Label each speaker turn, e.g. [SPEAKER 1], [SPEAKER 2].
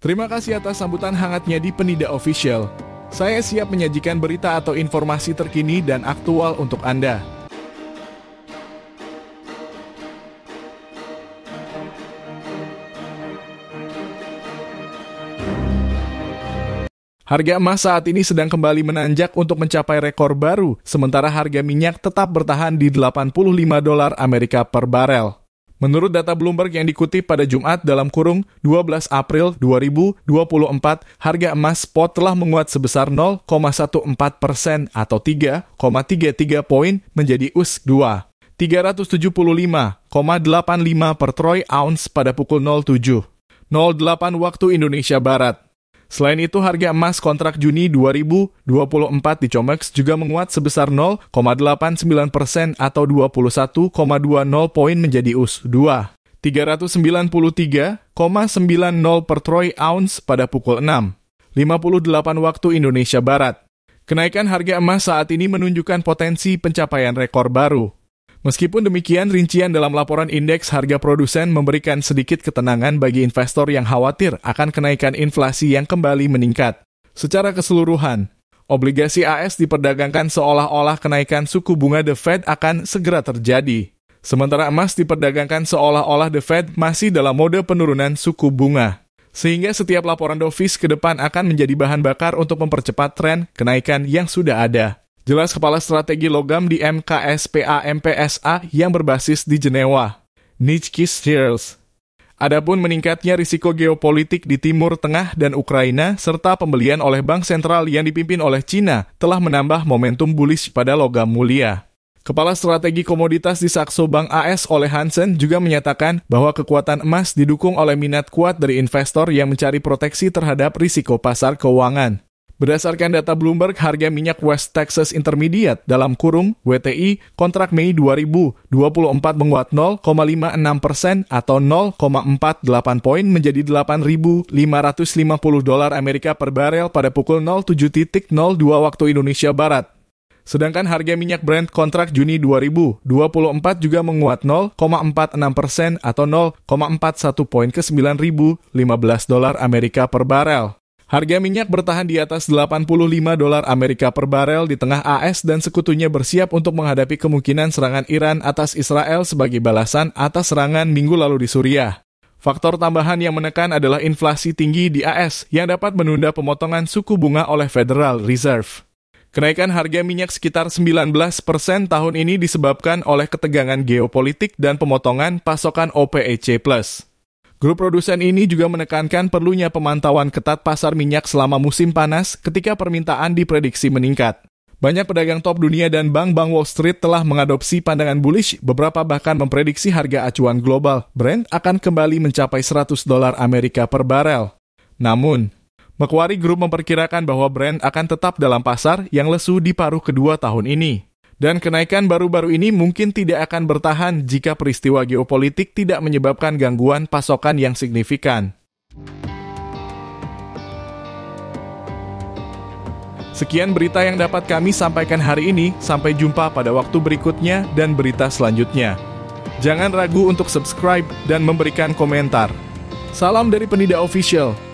[SPEAKER 1] Terima kasih atas sambutan hangatnya di Penida Official. Saya siap menyajikan berita atau informasi terkini dan aktual untuk Anda. Harga emas saat ini sedang kembali menanjak untuk mencapai rekor baru, sementara harga minyak tetap bertahan di 85 dolar Amerika per barel. Menurut data Bloomberg yang dikutip pada Jumat dalam kurung 12 April 2024, harga emas spot telah menguat sebesar 0,14 persen atau 3,33 poin menjadi US 2. 375,85 per troy ounce pada pukul 07:08 waktu Indonesia Barat. Selain itu, harga emas kontrak Juni 2024 di COMEX juga menguat sebesar 0,89 persen atau 21,20 poin menjadi US 2. 393,90 per troy ounce pada pukul 6, 58 waktu Indonesia Barat. Kenaikan harga emas saat ini menunjukkan potensi pencapaian rekor baru. Meskipun demikian, rincian dalam laporan indeks harga produsen memberikan sedikit ketenangan bagi investor yang khawatir akan kenaikan inflasi yang kembali meningkat. Secara keseluruhan, obligasi AS diperdagangkan seolah-olah kenaikan suku bunga The Fed akan segera terjadi. Sementara emas diperdagangkan seolah-olah The Fed masih dalam mode penurunan suku bunga. Sehingga setiap laporan dovis ke depan akan menjadi bahan bakar untuk mempercepat tren kenaikan yang sudah ada jelas Kepala Strategi Logam di MKSPA MPSA yang berbasis di Jenewa, Nitschke Stiers. Adapun meningkatnya risiko geopolitik di Timur Tengah dan Ukraina serta pembelian oleh bank sentral yang dipimpin oleh Cina telah menambah momentum bullish pada logam mulia. Kepala Strategi Komoditas di Saxo Bank AS oleh Hansen juga menyatakan bahwa kekuatan emas didukung oleh minat kuat dari investor yang mencari proteksi terhadap risiko pasar keuangan. Berdasarkan data Bloomberg, harga minyak West Texas Intermediate dalam kurung WTI kontrak Mei 2024 menguat 0,56 persen atau 0,48 poin menjadi 8.550 dolar Amerika per barel pada pukul 07.02 waktu Indonesia Barat. Sedangkan harga minyak Brent kontrak Juni 2024 juga menguat 0,46 persen atau 0,41 poin ke 9.015 dolar Amerika per barel. Harga minyak bertahan di atas 85 dolar Amerika per barel di tengah AS dan sekutunya bersiap untuk menghadapi kemungkinan serangan Iran atas Israel sebagai balasan atas serangan minggu lalu di Suriah. Faktor tambahan yang menekan adalah inflasi tinggi di AS yang dapat menunda pemotongan suku bunga oleh Federal Reserve. Kenaikan harga minyak sekitar 19 persen tahun ini disebabkan oleh ketegangan geopolitik dan pemotongan pasokan OPEC+. Grup produsen ini juga menekankan perlunya pemantauan ketat pasar minyak selama musim panas ketika permintaan diprediksi meningkat. Banyak pedagang top dunia dan bank-bank Wall Street telah mengadopsi pandangan bullish, beberapa bahkan memprediksi harga acuan global Brent akan kembali mencapai 100 dolar Amerika per barel. Namun, Macquarie Group memperkirakan bahwa Brent akan tetap dalam pasar yang lesu di paruh kedua tahun ini. Dan kenaikan baru-baru ini mungkin tidak akan bertahan jika peristiwa geopolitik tidak menyebabkan gangguan pasokan yang signifikan. Sekian berita yang dapat kami sampaikan hari ini. Sampai jumpa pada waktu berikutnya dan berita selanjutnya. Jangan ragu untuk subscribe dan memberikan komentar. Salam dari Penida Official.